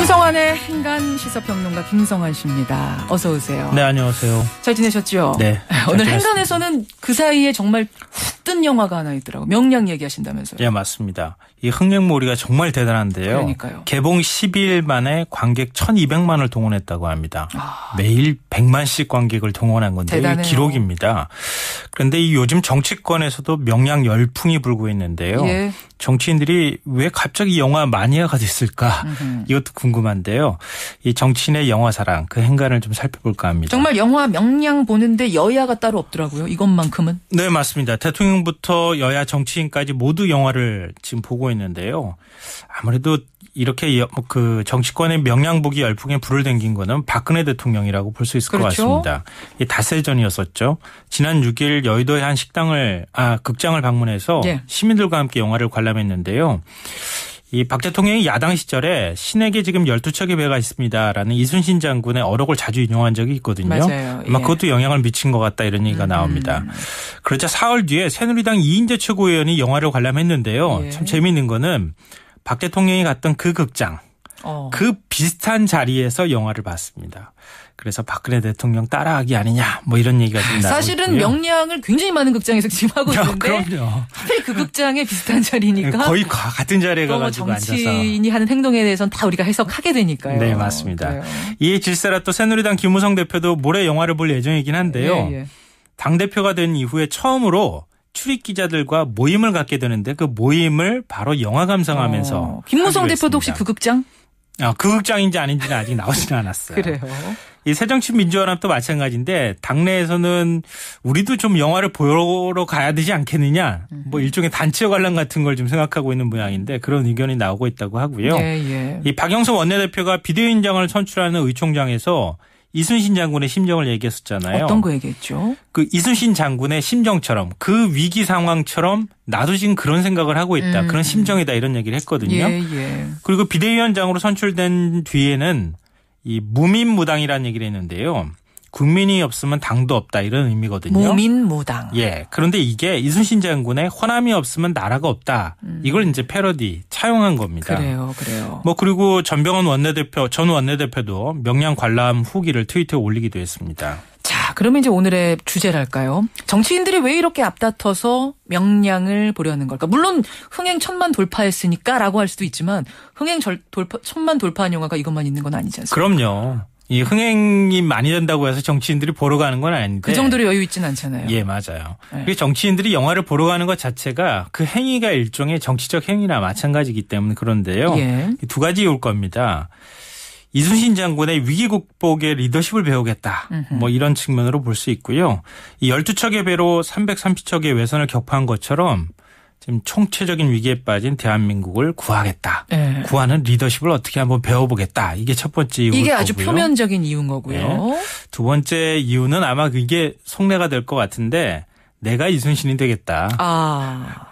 김성환의 행간 시사평론가 김성환 씨입니다. 어서 오세요. 네, 안녕하세요. 잘 지내셨죠? 네. 네 오늘 행간에서는 그 사이에 정말 훅뜬 영화가 하나 있더라고. 명량 얘기하신다면서요. 예, 네, 맞습니다. 이 흥행몰이가 정말 대단한데요. 그러니까요. 개봉 12일 만에 관객 1,200만을 동원했다고 합니다. 아. 매일 100만씩 관객을 동원한 건데 대단해요. 기록입니다. 그런데 이 요즘 정치권에서도 명량 열풍이 불고 있는데요. 예. 정치인들이 왜 갑자기 영화 마니아가 됐을까? 음흠. 이것도 궁금 궁금한데요. 이 정치인의 영화 사랑 그 행간을 좀 살펴볼까 합니다. 정말 영화 명량 보는데 여야가 따로 없더라고요. 이것만큼은. 네, 맞습니다. 대통령부터 여야 정치인까지 모두 영화를 지금 보고 있는데요. 아무래도 이렇게 뭐 그 정치권의 명량보기 열풍에 불을 댕긴 거는 박근혜 대통령이라고 볼 수 있을 그렇죠? 것 같습니다. 이 다세전이었었죠. 지난 6일 여의도의 한 식당을 아 극장을 방문해서 예. 시민들과 함께 영화를 관람했는데요. 이박 대통령이 야당 시절에 신에게 지금 12척의 배가 있습니다라는 이순신 장군의 어록을 자주 인용한 적이 있거든요. 맞아요. 아마 예. 그것도 영향을 미친 것 같다 이런 얘기가 음. 나옵니다. 그러자 4월 뒤에 새누리당 이인재 최고위원이 영화를 관람했는데요. 예. 참 재미있는 거는 박 대통령이 갔던 그 극장 어. 그 비슷한 자리에서 영화를 봤습니다. 그래서 박근혜 대통령 따라하기 아니냐 뭐 이런 얘기가 지금 나오고 사실은 명량을 굉장히 많은 극장에서 지금 하고 아, 있는데 그럼요. 그 극장에 비슷한 자리니까 네, 거의 같은 자리에 가지고 정치인이 앉아서 정치인이 하는 행동에 대해서는 다 우리가 해석하게 되니까요. 네 맞습니다. 이에 질세라 또 새누리당 김무성 대표도 모레 영화를 볼 예정이긴 한데요. 예, 예. 당 대표가 된 이후에 처음으로 출입 기자들과 모임을 갖게 되는데 그 모임을 바로 영화 감상하면서 어. 김무성 대표도 혹시 그 극장? 어, 그 극장인지 아닌지는 아직 나오지는 않았어요. 그래요. 이 새정치민주연합도 마찬가지인데 당내에서는 우리도 좀 영화를 보러 가야 되지 않겠느냐 뭐 음. 일종의 단체 관람 같은 걸 좀 생각하고 있는 모양인데 그런 의견이 나오고 있다고 하고요. 예, 예. 이 박영수 원내대표가 비대위원장을 선출하는 의총장에서 이순신 장군의 심정을 얘기했었잖아요. 어떤 거 얘기했죠? 그 이순신 장군의 심정처럼 그 위기 상황처럼 나도 지금 그런 생각을 하고 있다. 음. 그런 심정이다 이런 얘기를 했거든요. 예, 예. 그리고 비대위원장으로 선출된 뒤에는 이 무민무당이라는 얘기를 했는데요. 국민이 없으면 당도 없다 이런 의미거든요. 무민무당. 예. 그런데 이게 이순신 장군의 호남이 없으면 나라가 없다. 음. 이걸 이제 패러디 차용한 겁니다. 그래요, 그래요. 뭐 그리고 전병헌 원내대표 전 원내대표도 명량 관람 후기를 트위터에 올리기도 했습니다. 자, 그러면 이제 오늘의 주제랄까요? 정치인들이 왜 이렇게 앞다퉈서 명량을 보려는 걸까? 물론 흥행 천만 돌파했으니까라고 할 수도 있지만 흥행 절, 돌파, 천만 돌파한 영화가 이것만 있는 건 아니지 않습니까? 그럼요. 이 흥행이 많이 된다고 해서 정치인들이 보러 가는 건 아닌데 그 정도로 여유 있진 않잖아요. 예, 맞아요. 네. 그리고 정치인들이 영화를 보러 가는 것 자체가 그 행위가 일종의 정치적 행위나 마찬가지이기 때문에 그런데요. 예. 두 가지 올 겁니다. 이순신 장군의 위기 극복의 리더십을 배우겠다. 으흠. 뭐 이런 측면으로 볼 수 있고요. 이 12척의 배로 330척의 외선을 격파한 것처럼 지금 총체적인 위기에 빠진 대한민국을 구하겠다. 네. 구하는 리더십을 어떻게 한번 배워보겠다. 이게 첫 번째 이유일 이게 거고요. 표면적인 이유인 거고요. 네. 두 번째 이유는 아마 그게 속내가 될 것 같은데 내가 이순신이 되겠다. 아.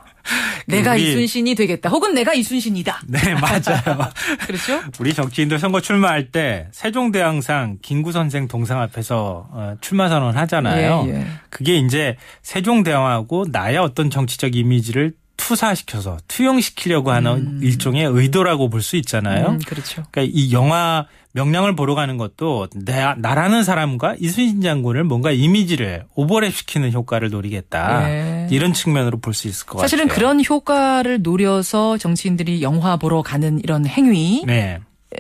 내가 우리... 이순신이 되겠다. 혹은 내가 이순신이다. 네, 맞아요. 그렇죠? 우리 정치인들 선거 출마할 때 세종대왕상 김구 선생 동상 앞에서 어, 출마 선언 하잖아요. 예, 예. 그게 이제 세종대왕하고 나의 어떤 정치적 이미지를 투사시켜서 투영시키려고 하는 음. 일종의 의도라고 볼 수 있잖아요. 음, 그렇죠. 그러니까 이 영화 명량을 보러 가는 것도 나, 나라는 사람과 이순신 장군을 뭔가 이미지를 오버랩 시키는 효과를 노리겠다. 네. 이런 측면으로 볼 수 있을 것 사실은 같아요. 사실은 그런 효과를 노려서 정치인들이 영화 보러 가는 이런 행위 네.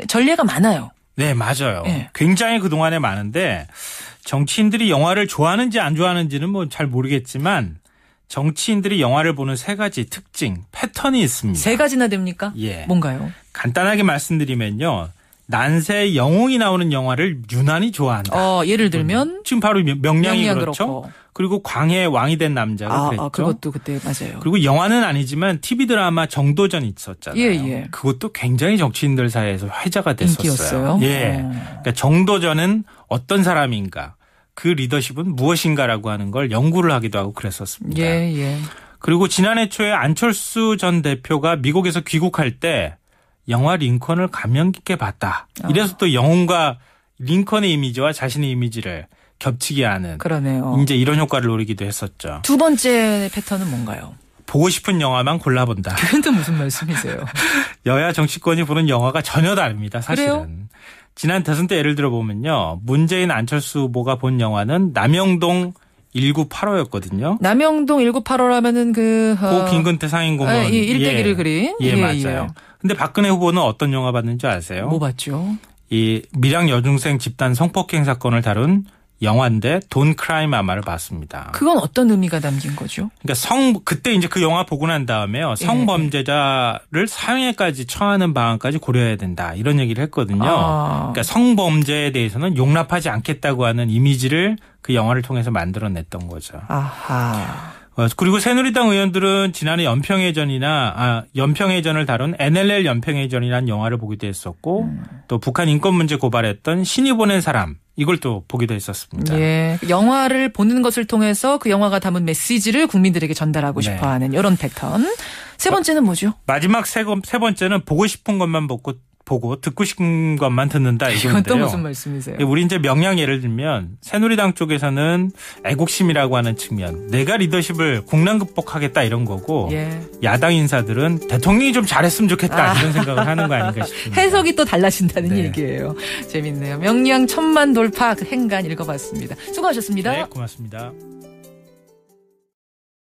전례가 많아요. 네, 맞아요. 네. 굉장히 그동안에 많은데 정치인들이 영화를 좋아하는지 안 좋아하는지는 뭐 잘 모르겠지만 정치인들이 영화를 보는 세 가지 특징, 패턴이 있습니다. 세 가지나 됩니까? 예. 뭔가요? 간단하게 말씀드리면요. 난세 영웅이 나오는 영화를 유난히 좋아한다. 어, 예를 들면 지금 바로 명량이 명량 그렇죠. 그렇고. 그리고 광해 왕이 된 남자가 아, 아, 그랬죠. 아, 그것도 그때 맞아요. 그리고 영화는 아니지만 TV 드라마 정도전 있었잖아요. 예, 예. 그것도 굉장히 정치인들 사이에서 회자가 됐었어요. 인기였어요? 예. 어. 그러니까 정도전은 어떤 사람인가? 그 리더십은 무엇인가라고 하는 걸 연구를 하기도 하고 그랬었습니다. 예, 예. 그리고 지난해 초에 안철수 전 대표가 미국에서 귀국할 때 영화 링컨을 감명 깊게 봤다. 아. 이래서 또 영웅과 링컨의 이미지와 자신의 이미지를 겹치게 하는 그러네요. 이제 이런 효과를 노리기도 했었죠. 두 번째 패턴은 뭔가요? 보고 싶은 영화만 골라본다. 그건 또 무슨 말씀이세요? 여야 정치권이 보는 영화가 전혀 다릅니다. 사실은. 그래요? 지난 대선 때 예를 들어 보면요. 문재인 안철수 후보가 본 영화는 남영동 1985였거든요. 남영동 1985라면은 그 어... 고 김근태 상인공원 아, 예, 일대기를 예, 그린 예, 예, 예. 맞아요. 예. 근데 박근혜 후보는 어떤 영화 봤는지 아세요? 뭐 봤죠? 이 밀양 여중생 집단 성폭행 사건을 다룬 영화인데 돈 크라임 아마를 봤습니다. 그건 어떤 의미가 담긴 거죠? 그러니까 성 그때 이제 그 영화 보고 난 다음에요. 어, 성범죄자를 예. 사형에까지 처하는 방안까지 고려해야 된다. 이런 얘기를 했거든요. 아. 그러니까 성범죄에 대해서는 용납하지 않겠다고 하는 이미지를 그 영화를 통해서 만들어냈던 거죠. 아하. 어, 그리고 새누리당 의원들은 지난해 연평해전이나 아, 연평해전을 다룬 NLL 연평해전이라는 영화를 보기도 했었고 음. 또 북한 인권 문제 고발했던 신이 보낸 사람 이걸 또보기도했었습니다 예. 영화를 보는 것을 통해서 그 영화가 담은 메시지를 국민들에게 전달하고 네. 싶어 하는 이런 패턴. 세 번째는 뭐죠? 마지막 세, 세 번째는 보고 싶은 것만 보고 보고 듣고 싶은 것만 듣는다 이건 또 무슨 말씀이세요? 예, 우리 이제 명량 예를 들면 새누리당 쪽에서는 애국심이라고 하는 측면, 내가 리더십을 공란 극복하겠다 이런 거고 예. 야당 인사들은 대통령이 좀 잘했으면 좋겠다 아. 이런 생각을 하는 거 아닌가 싶습니다. 해석이 또 달라진다는 네. 얘기예요. 재밌네요. 명량 천만 돌파 그 행간 읽어봤습니다. 수고하셨습니다. 네, 고맙습니다.